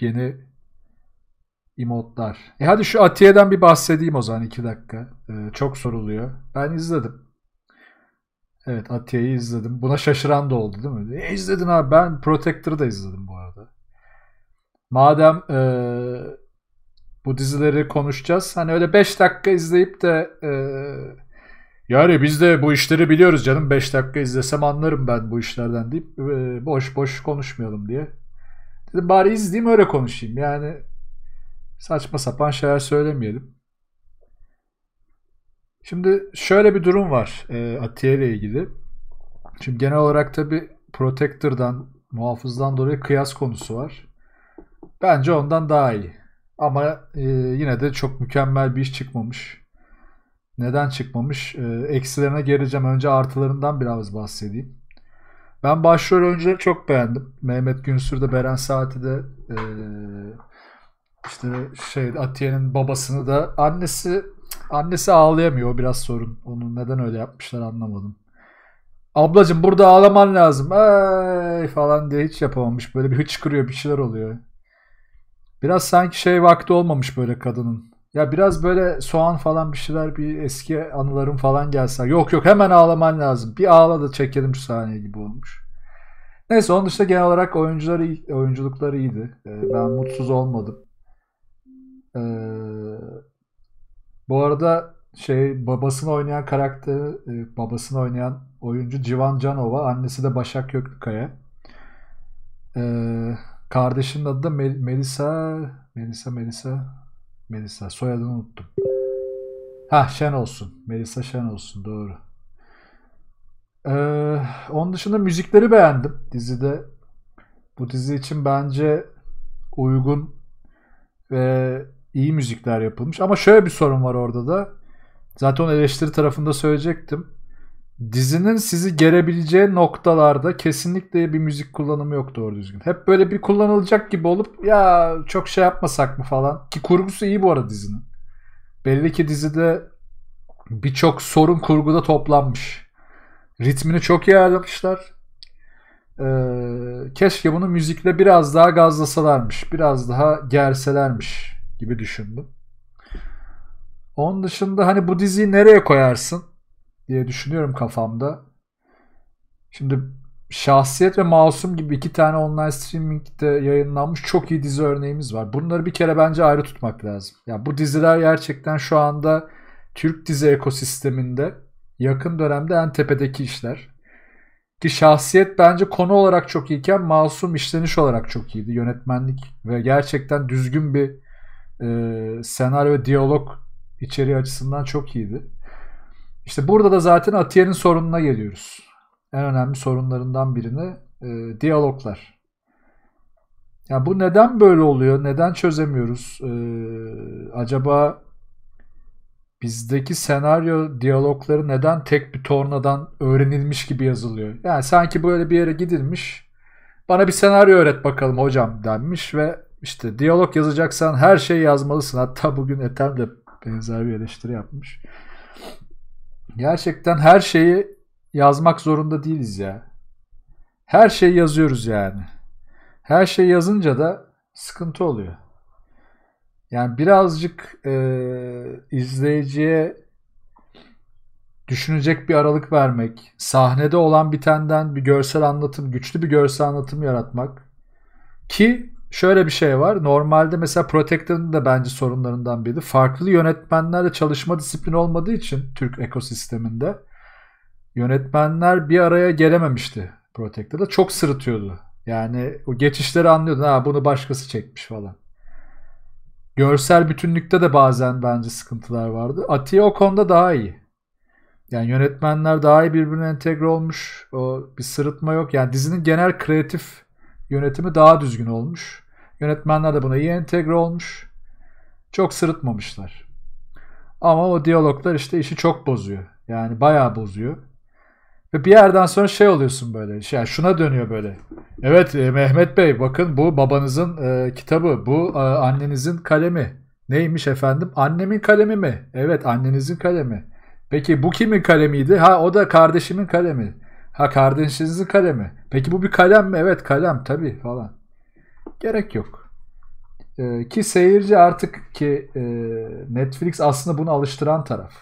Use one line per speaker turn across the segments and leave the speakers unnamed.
yeni emotlar. E hadi şu Atiye'den bir bahsedeyim o zaman iki dakika. Ee, çok soruluyor. Ben izledim. Evet Atiye'yi izledim. Buna şaşıran da oldu değil mi? E, izledin abi ben Protector'ı da izledim bu arada. Madem e, bu dizileri konuşacağız. Hani öyle 5 dakika izleyip de e, yani biz de bu işleri biliyoruz canım 5 dakika izlesem anlarım ben bu işlerden deyip e, boş boş konuşmayalım diye Dedim bari izleyeyim öyle konuşayım. Yani saçma sapan şeyler söylemeyelim. Şimdi şöyle bir durum var e, Atiye ile ilgili. Şimdi genel olarak tabi Protector'dan, muhafızdan dolayı kıyas konusu var. Bence ondan daha iyi. Ama e, yine de çok mükemmel bir iş çıkmamış. Neden çıkmamış? E, eksilerine geleceğim. Önce artılarından biraz bahsedeyim. Ben başrol oyuncuları çok beğendim. Mehmet Günsür de Beren Saati de e, işte şey Atiye'nin babasını da annesi annesi ağlayamıyor. O biraz sorun. Onu neden öyle yapmışlar anlamadım. Ablacım burada ağlaman lazım. Ey falan diye hiç yapamamış. Böyle bir hıçkırıyor bir şeyler oluyor. Biraz sanki şey vakti olmamış böyle kadının. Ya biraz böyle soğan falan bir şeyler bir eski anılarım falan gelsen. Yok yok hemen ağlaman lazım. Bir ağla da çekelim şu saniye gibi olmuş. Neyse onun dışında genel olarak oyuncuları oyunculukları iyiydi. Ee, ben mutsuz olmadım. Ee, bu arada şey babasını oynayan karakter, e, babasını oynayan oyuncu Civan Canova. Annesi de Başak Köklükaya. Ee, kardeşinin adı da Melisa Melisa Melisa Melisa. Soyadını unuttum. Ha Şen olsun. Melisa Şen olsun. Doğru. Ee, onun dışında müzikleri beğendim dizide. Bu dizi için bence uygun ve iyi müzikler yapılmış. Ama şöyle bir sorun var orada da. Zaten onu eleştiri tarafında söyleyecektim dizinin sizi gerebileceği noktalarda kesinlikle bir müzik kullanımı yok doğru düzgün. Hep böyle bir kullanılacak gibi olup ya çok şey yapmasak mı falan. Ki kurgusu iyi bu arada dizinin. Belli ki dizide birçok sorun kurguda toplanmış. Ritmini çok iyi ayarlamışlar. Ee, keşke bunu müzikle biraz daha gazlasalarmış. Biraz daha gerselermiş gibi düşündüm. Onun dışında hani bu diziyi nereye koyarsın? diye düşünüyorum kafamda. Şimdi Şahsiyet ve Masum gibi iki tane online streamingde yayınlanmış çok iyi dizi örneğimiz var. Bunları bir kere bence ayrı tutmak lazım. Ya yani bu diziler gerçekten şu anda Türk dizi ekosisteminde yakın dönemde en tepedeki işler. Ki şahsiyet bence konu olarak çok iyiyken masum işleniş olarak çok iyiydi. Yönetmenlik ve gerçekten düzgün bir e, senaryo ve diyalog içeriği açısından çok iyiydi. İşte burada da zaten Atiye'nin sorununa geliyoruz. En önemli sorunlarından birini e, diyaloglar. Yani bu neden böyle oluyor? Neden çözemiyoruz? E, acaba bizdeki senaryo diyalogları neden tek bir tornadan öğrenilmiş gibi yazılıyor? Yani sanki böyle bir yere gidilmiş. Bana bir senaryo öğret bakalım hocam denmiş ve işte diyalog yazacaksan her şeyi yazmalısın. Hatta bugün Ethem de benzer bir eleştiri yapmış. Gerçekten her şeyi yazmak zorunda değiliz ya. Her şeyi yazıyoruz yani. Her şeyi yazınca da sıkıntı oluyor. Yani birazcık e, izleyiciye düşünecek bir aralık vermek, sahnede olan bitenden bir görsel anlatım, güçlü bir görsel anlatım yaratmak ki Şöyle bir şey var. Normalde mesela Protector'ın da bence sorunlarından biri. Farklı yönetmenlerle çalışma disiplini olmadığı için Türk ekosisteminde yönetmenler bir araya gelememişti Protector'da. Çok sırıtıyordu. Yani o geçişleri anlıyordun. Ha bunu başkası çekmiş falan. Görsel bütünlükte de bazen bence sıkıntılar vardı. Atiye o konuda daha iyi. Yani yönetmenler daha iyi birbirine entegre olmuş. O bir sırıtma yok. Yani dizinin genel kreatif yönetimi daha düzgün olmuş. Yönetmenler de buna iyi entegre olmuş. Çok sırıtmamışlar. Ama o diyaloglar işte işi çok bozuyor. Yani bayağı bozuyor. Ve bir yerden sonra şey oluyorsun böyle. Şey, yani şuna dönüyor böyle. Evet e, Mehmet Bey bakın bu babanızın e, kitabı. Bu e, annenizin kalemi. Neymiş efendim? Annemin kalemi mi? Evet annenizin kalemi. Peki bu kimin kalemiydi? Ha o da kardeşimin kalemi. Ha kardeşinizin kalemi. Peki bu bir kalem mi? Evet kalem tabii falan. Gerek yok. E, ki seyirci artık ki e, Netflix aslında bunu alıştıran taraf.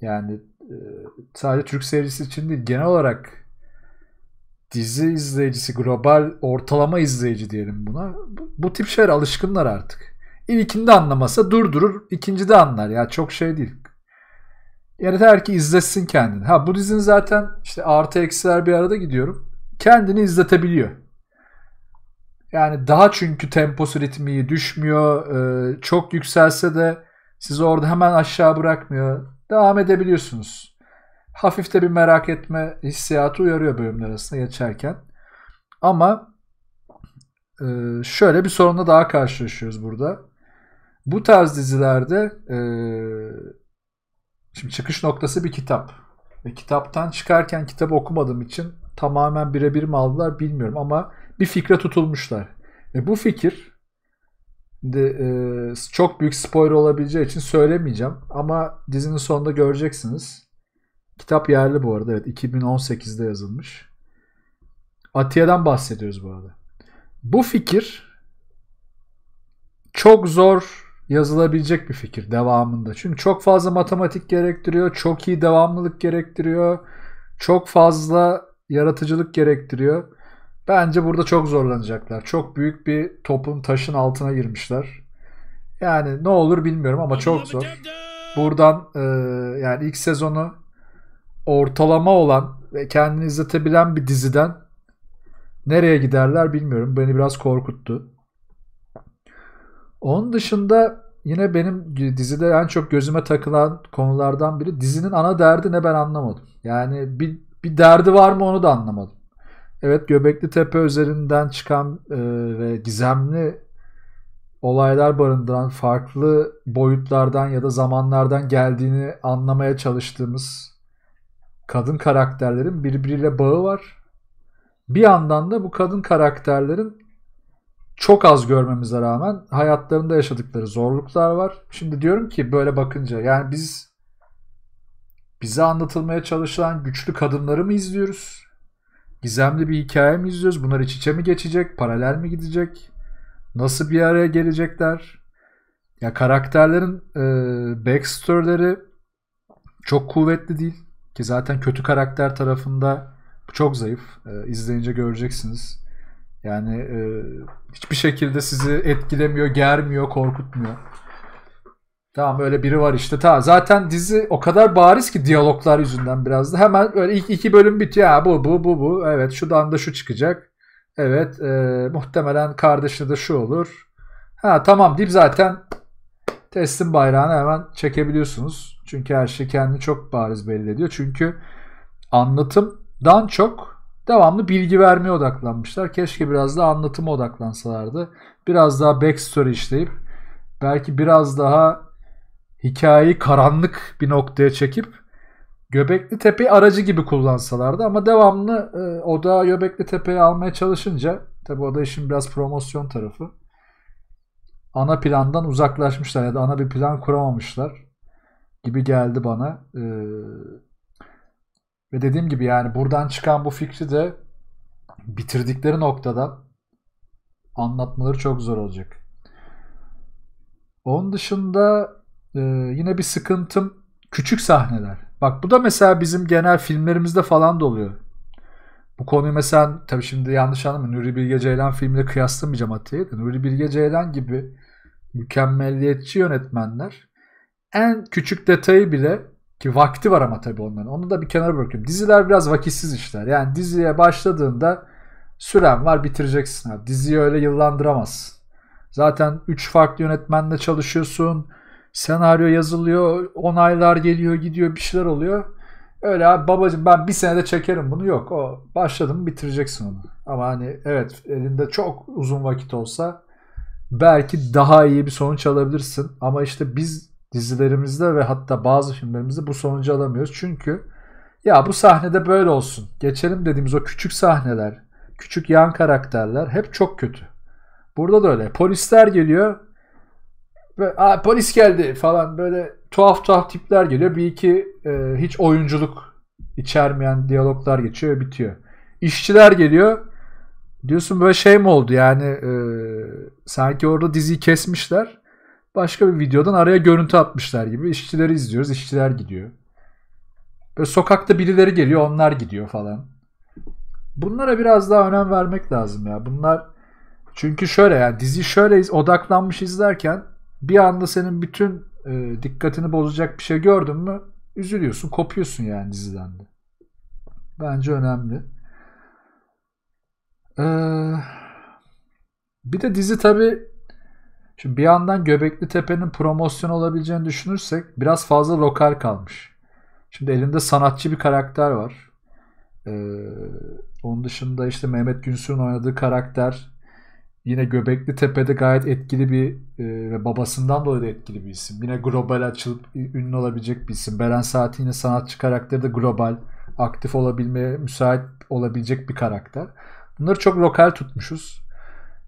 Yani e, sadece Türk seyircisi için değil genel olarak dizi izleyicisi, global ortalama izleyici diyelim buna. Bu, bu tip şeyler alışkınlar artık. İlkinde anlamasa durdurur, ikincide anlar. Ya çok şey değil. Yeter ki izlesin kendini. Ha bu dizinin zaten işte artı eksiler bir arada gidiyorum. Kendini izletebiliyor. Yani daha çünkü temposu ritmiyi düşmüyor. Ee, çok yükselse de sizi orada hemen aşağı bırakmıyor. Devam edebiliyorsunuz. Hafif de bir merak etme hissiyatı uyarıyor bölümler arasında geçerken. Ama e, şöyle bir sorunla daha karşılaşıyoruz burada. Bu tarz dizilerde e, şimdi çıkış noktası bir kitap. Ve kitaptan çıkarken kitabı okumadığım için tamamen birebir mi aldılar bilmiyorum ama bir fikre tutulmuşlar. E bu fikir de, e, çok büyük spoiler olabileceği için söylemeyeceğim ama dizinin sonunda göreceksiniz. Kitap yerli bu arada evet 2018'de yazılmış. Atiye'den bahsediyoruz bu arada. Bu fikir çok zor yazılabilecek bir fikir devamında. Çünkü çok fazla matematik gerektiriyor, çok iyi devamlılık gerektiriyor, çok fazla yaratıcılık gerektiriyor. Bence burada çok zorlanacaklar. Çok büyük bir topun taşın altına girmişler. Yani ne olur bilmiyorum ama çok zor. Buradan e, yani ilk sezonu ortalama olan ve kendini izletebilen bir diziden nereye giderler bilmiyorum. Beni biraz korkuttu. Onun dışında yine benim dizide en çok gözüme takılan konulardan biri dizinin ana derdi ne ben anlamadım. Yani bir, bir derdi var mı onu da anlamadım. Evet Göbekli Tepe üzerinden çıkan e, ve gizemli olaylar barındıran farklı boyutlardan ya da zamanlardan geldiğini anlamaya çalıştığımız kadın karakterlerin birbiriyle bağı var. Bir yandan da bu kadın karakterlerin çok az görmemize rağmen hayatlarında yaşadıkları zorluklar var. Şimdi diyorum ki böyle bakınca yani biz bize anlatılmaya çalışılan güçlü kadınları mı izliyoruz? Gizemli bir hikaye mi izliyoruz? Bunlar iç içe mi geçecek? Paralel mi gidecek? Nasıl bir araya gelecekler? Ya karakterlerin e, backstory'leri çok kuvvetli değil. Ki zaten kötü karakter tarafında çok zayıf. E, izleyince göreceksiniz. Yani e, hiçbir şekilde sizi etkilemiyor, germiyor, korkutmuyor. Tamam öyle biri var işte. Ta zaten dizi o kadar bariz ki diyaloglar yüzünden biraz da. Hemen öyle ilk iki bölüm bitiyor. Ha, bu bu bu bu. Evet şu da şu çıkacak. Evet e, muhtemelen kardeşi de şu olur. Ha tamam deyip zaten teslim bayrağını hemen çekebiliyorsunuz. Çünkü her şey kendini çok bariz belli ediyor. Çünkü anlatımdan çok devamlı bilgi vermeye odaklanmışlar. Keşke biraz daha anlatıma odaklansalardı. Biraz daha backstory işleyip belki biraz daha hikayeyi karanlık bir noktaya çekip Göbekli Tepe'yi aracı gibi kullansalardı ama devamlı e, oda Göbekli Tepe'yi almaya çalışınca tabi o da işin biraz promosyon tarafı ana plandan uzaklaşmışlar ya da ana bir plan kuramamışlar gibi geldi bana. E, ve dediğim gibi yani buradan çıkan bu fikri de bitirdikleri noktada anlatmaları çok zor olacak. Onun dışında ee, yine bir sıkıntım küçük sahneler. Bak bu da mesela bizim genel filmlerimizde falan da oluyor. Bu konuyu mesela tabii şimdi yanlış anlamayın Nuri Bilge Ceylan filmiyle kıyaslamayacağım Atiye'yi de. Nuri Bilge Ceylan gibi mükemmelliyetçi yönetmenler en küçük detayı bile ki vakti var ama tabii onların. Onu da bir kenara bırakıyorum. Diziler biraz vakitsiz işler. Yani diziye başladığında süren var bitireceksin abi. Diziyi öyle yıllandıramazsın. Zaten 3 farklı yönetmenle çalışıyorsun senaryo yazılıyor, onaylar geliyor, gidiyor, bir şeyler oluyor. Öyle abi babacım ben bir senede çekerim bunu yok. O başladım bitireceksin onu. Ama hani evet elinde çok uzun vakit olsa belki daha iyi bir sonuç alabilirsin. Ama işte biz dizilerimizde ve hatta bazı filmlerimizde bu sonucu alamıyoruz. Çünkü ya bu sahnede böyle olsun. Geçelim dediğimiz o küçük sahneler, küçük yan karakterler hep çok kötü. Burada da öyle. Polisler geliyor. Böyle, Aa, polis geldi falan böyle tuhaf tuhaf tipler geliyor. Bir iki e, hiç oyunculuk içermeyen diyaloglar geçiyor bitiyor. İşçiler geliyor. Diyorsun böyle şey mi oldu yani e, sanki orada diziyi kesmişler. Başka bir videodan araya görüntü atmışlar gibi. İşçileri izliyoruz. işçiler gidiyor. Böyle sokakta birileri geliyor. Onlar gidiyor falan. Bunlara biraz daha önem vermek lazım ya. Bunlar çünkü şöyle yani dizi şöyle odaklanmış izlerken bir anda senin bütün e, dikkatini bozacak bir şey gördün mü üzülüyorsun, kopuyorsun yani diziden de. Bence önemli. Ee, bir de dizi tabi şimdi bir yandan Göbekli Tepe'nin promosyon olabileceğini düşünürsek biraz fazla lokal kalmış. Şimdi elinde sanatçı bir karakter var. Ee, onun dışında işte Mehmet Günsür'ün oynadığı karakter Yine Göbekli Tepe'de gayet etkili bir e, ve babasından dolayı da etkili bir isim. Yine global açılıp ünlü olabilecek bir isim. Beren Saati yine sanatçı karakteri de global, aktif olabilmeye müsait olabilecek bir karakter. Bunları çok lokal tutmuşuz.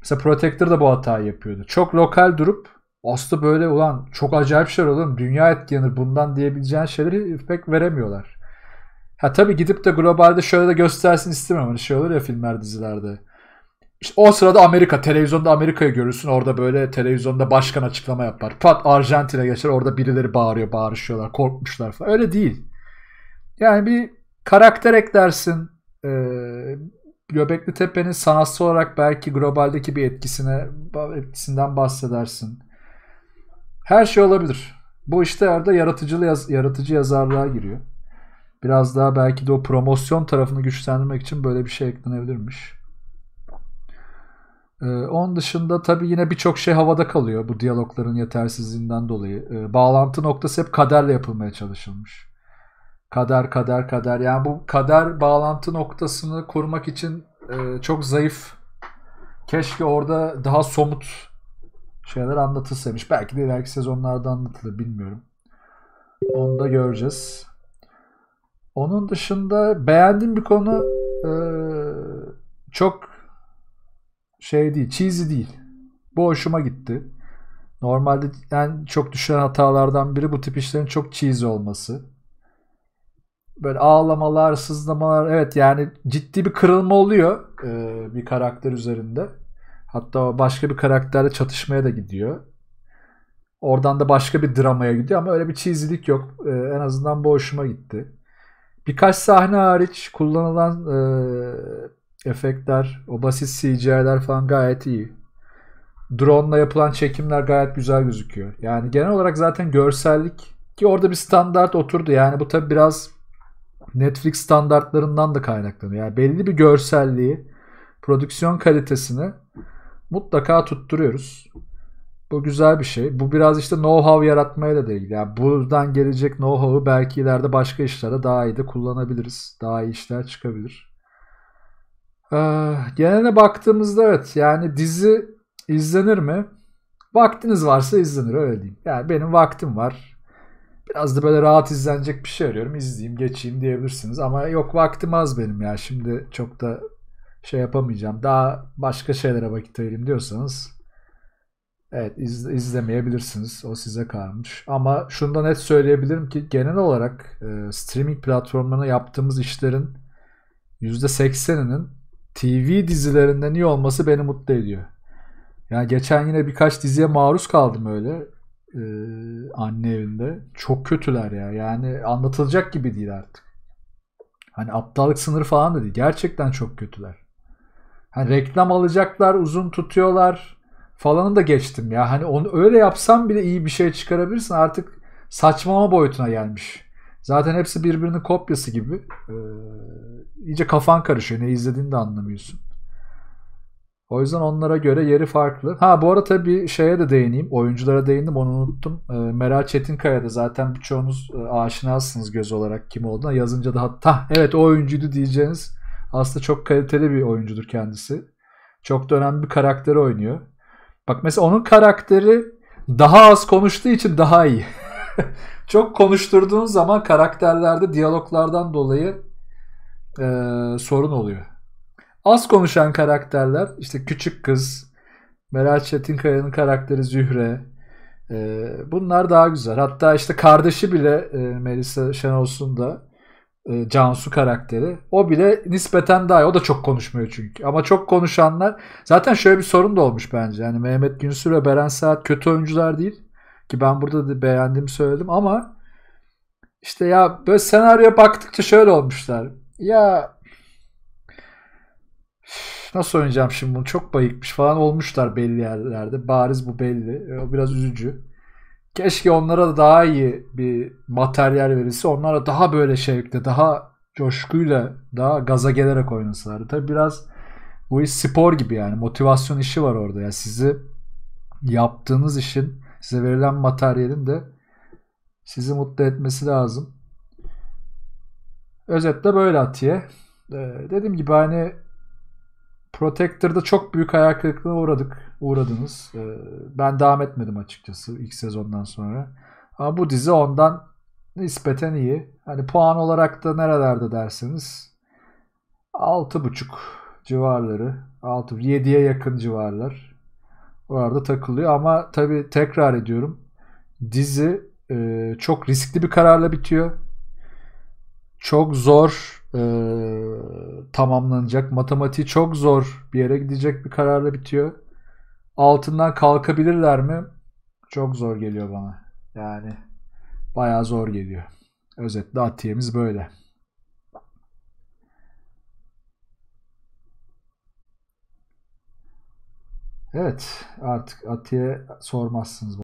Mesela Protector da bu hatayı yapıyordu. Çok lokal durup aslında böyle ulan çok acayip şeyler olur. Dünya etkilenir bundan diyebileceğin şeyleri pek veremiyorlar. Ha tabii gidip de globalde şöyle de göstersin istemem. Hani şey olur ya filmler dizilerde işte o sırada Amerika. Televizyonda Amerika'yı görürsün. Orada böyle televizyonda başkan açıklama yapar. Pat Arjantin'e geçer. Orada birileri bağırıyor, bağırışıyorlar. Korkmuşlar falan. Öyle değil. Yani bir karakter eklersin. Ee, Göbekli Tepe'nin sanatsal olarak belki globaldeki bir etkisine etkisinden bahsedersin. Her şey olabilir. Bu işte orada yaratıcılı yaz, yaratıcı yazarlığa giriyor. Biraz daha belki de o promosyon tarafını güçlendirmek için böyle bir şey eklenebilirmiş. Ee, onun dışında tabi yine birçok şey havada kalıyor bu diyalogların yetersizliğinden dolayı. Ee, bağlantı noktası hep kaderle yapılmaya çalışılmış. Kader, kader, kader. Yani bu kader bağlantı noktasını kurmak için e, çok zayıf. Keşke orada daha somut şeyler anlatılsaymış. Belki de ileriki sezonlarda anlatılır bilmiyorum. Onu da göreceğiz. Onun dışında beğendiğim bir konu e, çok şey değil, cheesy değil. Bu hoşuma gitti. Normalde en çok düşen hatalardan biri bu tip işlerin çok cheesy olması. Böyle ağlamalar, sızlamalar. Evet yani ciddi bir kırılma oluyor e, bir karakter üzerinde. Hatta başka bir karakterle çatışmaya da gidiyor. Oradan da başka bir dramaya gidiyor ama öyle bir cheesylik yok. E, en azından bu hoşuma gitti. Birkaç sahne hariç kullanılan e, efektler, o basit CGI'ler falan gayet iyi. Drone'la yapılan çekimler gayet güzel gözüküyor. Yani genel olarak zaten görsellik ki orada bir standart oturdu. Yani bu tabi biraz Netflix standartlarından da kaynaklanıyor. Yani belli bir görselliği, prodüksiyon kalitesini mutlaka tutturuyoruz. Bu güzel bir şey. Bu biraz işte know-how yaratmaya da değil. Yani buradan gelecek know-how'u belki ileride başka işlere daha iyi de kullanabiliriz. Daha iyi işler çıkabilir. Ah, Geneline baktığımızda evet yani dizi izlenir mi? Vaktiniz varsa izlenir öyle diyeyim. Yani benim vaktim var. Biraz da böyle rahat izlenecek bir şey arıyorum. İzleyeyim geçeyim diyebilirsiniz. Ama yok vaktim az benim ya. Şimdi çok da şey yapamayacağım. Daha başka şeylere vakit ayırayım diyorsanız evet iz, izlemeyebilirsiniz. O size kalmış. Ama şunu da net söyleyebilirim ki genel olarak e, streaming platformlarına yaptığımız işlerin %80'inin TV dizilerinden iyi olması beni mutlu ediyor. Yani geçen yine birkaç diziye maruz kaldım öyle. Ee, anne evinde. Çok kötüler ya. Yani anlatılacak gibi değil artık. Hani aptallık sınır falan da değil. Gerçekten çok kötüler. Hani reklam alacaklar, uzun tutuyorlar falanı da geçtim ya. Hani onu öyle yapsam bile iyi bir şey çıkarabilirsin. Artık saçmalama boyutuna gelmiş Zaten hepsi birbirinin kopyası gibi. Ee, iyice kafan karışıyor. Ne izlediğini de anlamıyorsun. O yüzden onlara göre yeri farklı. Ha bu arada tabii şeye de değineyim. Oyunculara değindim onu unuttum. E, Meral Çetinkaya da zaten birçoğunuz e, aşinasınız göz olarak kim olduğuna. Yazınca da hatta evet o oyuncuydu diyeceğiniz aslında çok kaliteli bir oyuncudur kendisi. Çok da önemli bir karakteri oynuyor. Bak mesela onun karakteri daha az konuştuğu için daha iyi. çok konuşturduğun zaman karakterlerde diyaloglardan dolayı e, sorun oluyor. Az konuşan karakterler işte küçük kız, Meral Çetinkaya'nın karakteri Zühre, e, bunlar daha güzel. Hatta işte kardeşi bile e, Melisa Şenolsun da e, Cansu karakteri. O bile nispeten daha iyi. O da çok konuşmuyor çünkü. Ama çok konuşanlar zaten şöyle bir sorun da olmuş bence. Yani Mehmet Günsür ve Beren Saat kötü oyuncular değil. Ki ben burada da beğendiğimi söyledim ama işte ya böyle senaryoya baktıkça şöyle olmuşlar. Ya nasıl oynayacağım şimdi bunu çok bayıkmış falan olmuşlar belli yerlerde. Bariz bu belli. E, o biraz üzücü. Keşke onlara daha iyi bir materyal verilse. Onlara daha böyle şevkle, daha coşkuyla, daha gaza gelerek oynasalardı. Tabi biraz bu iş spor gibi yani. Motivasyon işi var orada. Yani sizi yaptığınız işin Size verilen materyalin de sizi mutlu etmesi lazım. Özetle böyle Atiye. Ee, dediğim gibi hani Protector'da çok büyük hayal kırıklığına uğradık. Uğradınız. Ee, ben devam etmedim açıkçası ilk sezondan sonra. Ama bu dizi ondan nispeten iyi. Hani puan olarak da nerelerde derseniz 6.5 civarları. 6 7'ye yakın civarlar orada takılıyor ama tabi tekrar ediyorum dizi e, çok riskli bir kararla bitiyor. Çok zor e, tamamlanacak. Matematiği çok zor bir yere gidecek bir kararla bitiyor. Altından kalkabilirler mi? Çok zor geliyor bana. Yani bayağı zor geliyor. Özetle atiyemiz böyle. Evet artık Atiye sormazsınız.